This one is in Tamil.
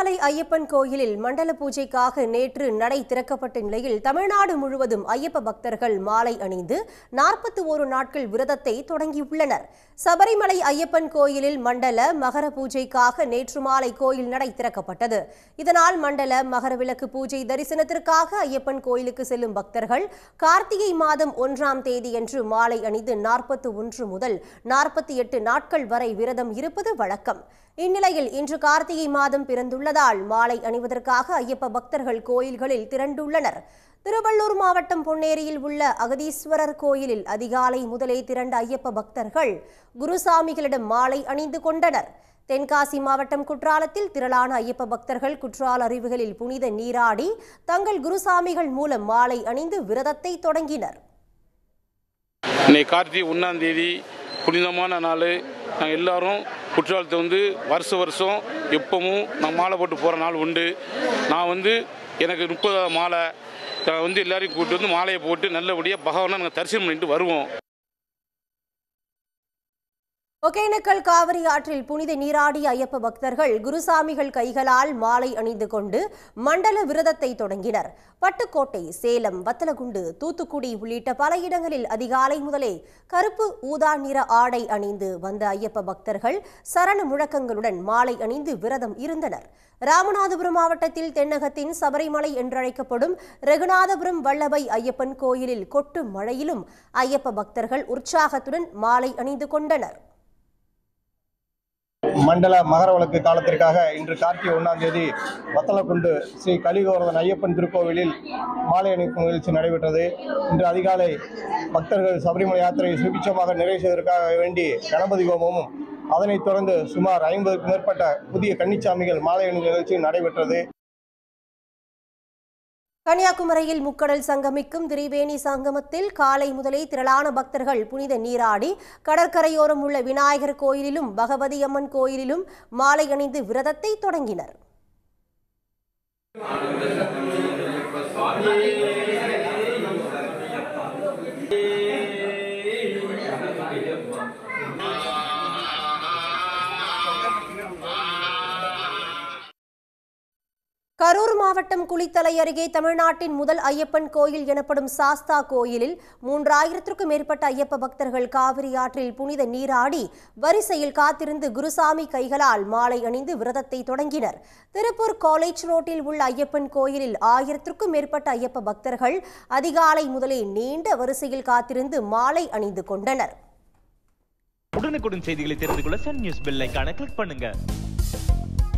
சபரிமலை ஐயப்பன் கோயிலில் மண்டல பூஜைக்காக நேற்று நடை திறக்கப்பட்ட நிலையில் தமிழ்நாடு முழுவதும் ஐயப்ப பக்தர்கள் மாலை அணிந்து நாற்பத்தி ஒரு நாட்கள் விரதத்தை தொடங்கியுள்ளனர் சபரிமலை ஐயப்பன் கோயிலில் மண்டல மகர பூஜைக்காக நேற்று மாலை கோயில் நடை திறக்கப்பட்டது இதனால் மண்டல மகர விளக்கு பூஜை தரிசனத்திற்காக ஐயப்பன் கோயிலுக்கு செல்லும் பக்தர்கள் கார்த்திகை மாதம் ஒன்றாம் தேதியன்று மாலை அணிந்து நாற்பத்தி ஒன்று முதல் நாற்பத்தி எட்டு நாட்கள் வரை விரதம் இருப்பது வழக்கம் இந்நிலையில் இன்று கார்த்திகை மாதம் பிறந்துள்ள முன்னதால் மாலை அணிவதற்காக ஐயப்ப பக்தர்கள் கோயில்களில் திரண்டுள்ளனர் திருவள்ளூர் மாவட்டம் பொன்னேரியில் உள்ள அகதீஸ்வரர் கோயிலில் அதிகாலை முதலே திரண்ட ஐயப்ப பக்தர்கள் குருசாமிகளிடம் மாலை அணிந்து கொண்டனர் தென்காசி மாவட்டம் குற்றாலத்தில் திரளான ஐயப்ப பக்தர்கள் குற்றால அறிவுகளில் புனித நீராடி தங்கள் குருசாமிகள் மூலம் மாலை அணிந்து விரதத்தை தொடங்கினர் இன்னைக்கு கார்த்திகை ஒன்றாம் தேதி புனிதமான நாள் நாங்கள் எல்லாரும் குற்றாலத்தை வந்து வருஷ வருஷம் எப்பவும் நான் மாலை போட்டு போகிற நாள் உண்டு நான் வந்து எனக்கு முப்பதாவது மாலை வந்து எல்லாரையும் கூப்பிட்டு வந்து மாலையை போட்டு நல்லபடியாக பகவானை நாங்கள் தரிசனம் பண்ணிட்டு வருவோம் ஒகேனக்கல் காவிரி ஆற்றில் புனித நீராடி ஐயப்ப பக்தர்கள் குருசாமிகள் கைகளால் மாலை அணிந்து கொண்டு மண்டல விரதத்தை தொடங்கினர் பட்டுக்கோட்டை சேலம் வத்தலகுண்டு தூத்துக்குடி உள்ளிட்ட பல இடங்களில் அதிகாலை முதலே கருப்பு ஊதா நிற ஆடை அணிந்து வந்த ஐயப்ப பக்தர்கள் சரண முழக்கங்களுடன் மாலை அணிந்து விரதம் இருந்தனர் ராமநாதபுரம் மாவட்டத்தில் தென்னகத்தின் சபரிமலை என்றழைக்கப்படும் ரகுநாதபுரம் வல்லபை ஐயப்பன் கோயிலில் கொட்டும் மழையிலும் ஐயப்ப பக்தர்கள் உற்சாகத்துடன் மாலை அணிந்து கொண்டனர் மண்டல மகர வழக்கு காலத்திற்காக இன்று கார்த்திகை ஒன்றாம் தேதி வத்தலக்குண்டு ஸ்ரீ கலிகோரதன் ஐயப்பன் திருக்கோவிலில் மாலை அணிவிப்பு நிகழ்ச்சி நடைபெற்றது இன்று அதிகாலை பக்தர்கள் சபரிமலை யாத்திரையை சுபிட்சமாக செய்வதற்காக வேண்டி கணபதி ஹோமமும் அதனைத் தொடர்ந்து சுமார் ஐம்பதுக்கும் மேற்பட்ட புதிய கன்னிச்சாமிகள் மாலை அணிவு நிகழ்ச்சியும் நடைபெற்றது கன்னியாகுமரியில் முக்கடல் சங்கமிக்கும் திரிவேணி சங்கமத்தில் காலை முதலே திரளான பக்தர்கள் புனித நீராடி கடற்கரையோரம் உள்ள விநாயகர் கோயிலிலும் பகவதி அம்மன் கோயிலிலும் மாலை அணிந்து விரதத்தை தொடங்கினர் கரூர் மாவட்டம் குளித்தலை அருகே தமிழ்நாட்டின் முதல் ஐயப்பன் கோயில் எனப்படும் சாஸ்தா கோயிலில் மூன்றாயிரத்திற்கும் மேற்பட்ட ஐயப்ப பக்தர்கள் காவிரி ஆற்றில் புனித நீராடி வரிசையில் காத்திருந்து குருசாமி கைகளால் மாலை அணிந்து விரதத்தை தொடங்கினர் திருப்பூர் காலேஜ் ரோட்டில் உள்ள ஐயப்பன் கோயிலில் ஆயிரத்திற்கும் மேற்பட்ட ஐயப்ப பக்தர்கள் அதிகாலை முதலே நீண்ட வரிசையில் காத்திருந்து மாலை அணிந்து கொண்டனர் உடனுக்குடன் செய்திகளை தெரிந்து கொள்ள சன் நியூஸ் பெல் கிளிக் பண்ணுங்க